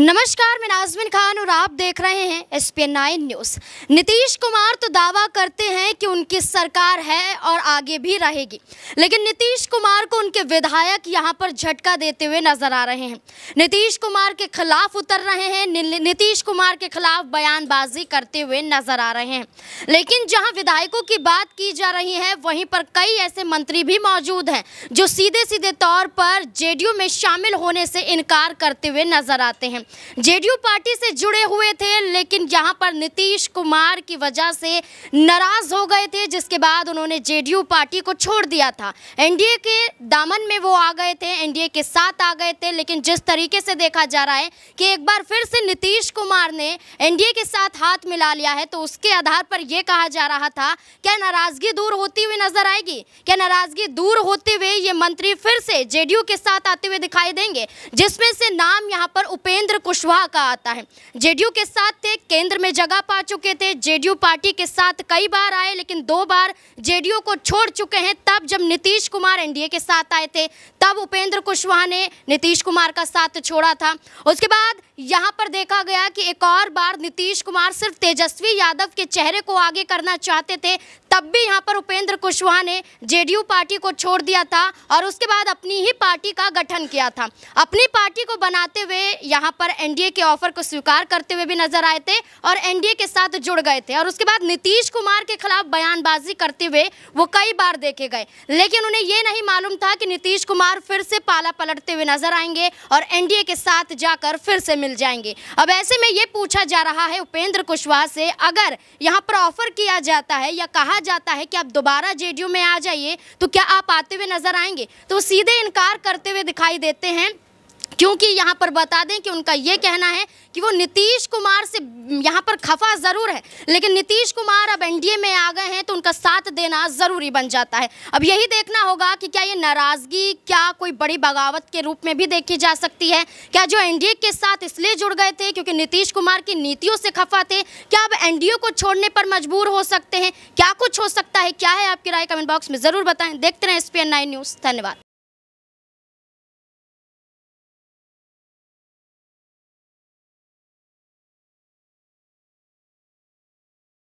नमस्कार मैं नाजमिन खान और आप देख रहे हैं S P nine news Nitish Kumar तो दावा करते हैं कि उनकी सरकार है और आगे भी रहेगी लेकिन नीतीश कुमार को उनके विधायक यहां पर झटका देते हुए नजर आ रहे हैं नीतीश कुमार के खिलाफ उतर रहे हैं नीतीश कुमार के खिलाफ बयानबाजी करते हुए नजर आ रहे हैं लेकिन जहाँ विधायकों की बात की जा रही है वहीं पर कई ऐसे मंत्री भी मौजूद हैं जो सीधे सीधे तौर पर जे में शामिल होने से इनकार करते हुए नजर आते हैं जेडीयू पार्टी से जुड़े हुए थे लेकिन यहाँ पर नीतीश कुमार की वजह से नाराज हो गए थे जिसके बाद उन्होंने जेडीयू पार्टी को छोड़ दिया था एनडीए के दामन में वो आ गए थे एनडीए के साथ आ गए थे लेकिन जिस तरीके से देखा जा रहा है कि एक बार फिर से नीतीश कुमार ने एनडीए के साथ हाथ मिला लिया है तो उसके आधार पर यह कहा जा रहा था क्या नाराजगी दूर होती हुई नजर आएगी क्या नाराजगी दूर होते हुए ये मंत्री फिर से जेडीयू के साथ आते हुए दिखाई देंगे जिसमें से नाम यहाँ पर उपेंद्र कुशवाहा का आता है जेडीयू के साथ थे केंद्र में जगह पा चुके थे जेडीयू पार्टी के साथ कई बार आए लेकिन दो बार जेडीयू को छोड़ चुके हैं तब जब नीतीश कुमार एनडीए के साथ आए थे तब उपेंद्र कुशवाहा ने नीतीश कुमार का साथ छोड़ा था उसके बाद यहाँ पर देखा गया कि एक और बार नीतीश कुमार सिर्फ तेजस्वी यादव के चेहरे को आगे करना चाहते थे तब भी यहाँ पर उपेंद्र कुशवाहा ने जेडीयू पार्टी को छोड़ दिया था और उसके बाद अपनी ही पार्टी का गठन किया था अपनी पार्टी को बनाते हुए यहाँ पर पर एनडीए के ऑफर को स्वीकार करते हुए भी नजर आए थे और एनडीए के साथ जुड़ गए थे और उसके बाद नीतीश कुमार के खिलाफ बयानबाजी करते हुए वो कई बार देखे गए लेकिन उन्हें ये नहीं मालूम था कि नीतीश कुमार फिर से पाला पलटते हुए नजर आएंगे और एनडीए के साथ जाकर फिर से मिल जाएंगे अब ऐसे में ये पूछा जा रहा है उपेंद्र कुशवाहा से अगर यहाँ पर ऑफर किया जाता है या कहा जाता है कि आप दोबारा जे में आ जाइए तो क्या आप आते हुए नजर आएंगे तो सीधे इनकार करते हुए दिखाई देते हैं क्योंकि यहाँ पर बता दें कि उनका ये कहना है कि वो नीतीश कुमार से यहाँ पर खफा ज़रूर है लेकिन नीतीश कुमार अब एनडीए में आ गए हैं तो उनका साथ देना ज़रूरी बन जाता है अब यही देखना होगा कि क्या ये नाराज़गी क्या कोई बड़ी बगावत के रूप में भी देखी जा सकती है क्या जो एनडीए के साथ इसलिए जुड़ गए थे क्योंकि नीतीश कुमार की नीतियों से खफा थे क्या अब एनडीए को छोड़ने पर मजबूर हो सकते हैं क्या कुछ हो सकता है क्या है आपकी राय कमेंट बॉक्स में ज़रूर बताएं देखते रहें एस पी न्यूज़ धन्यवाद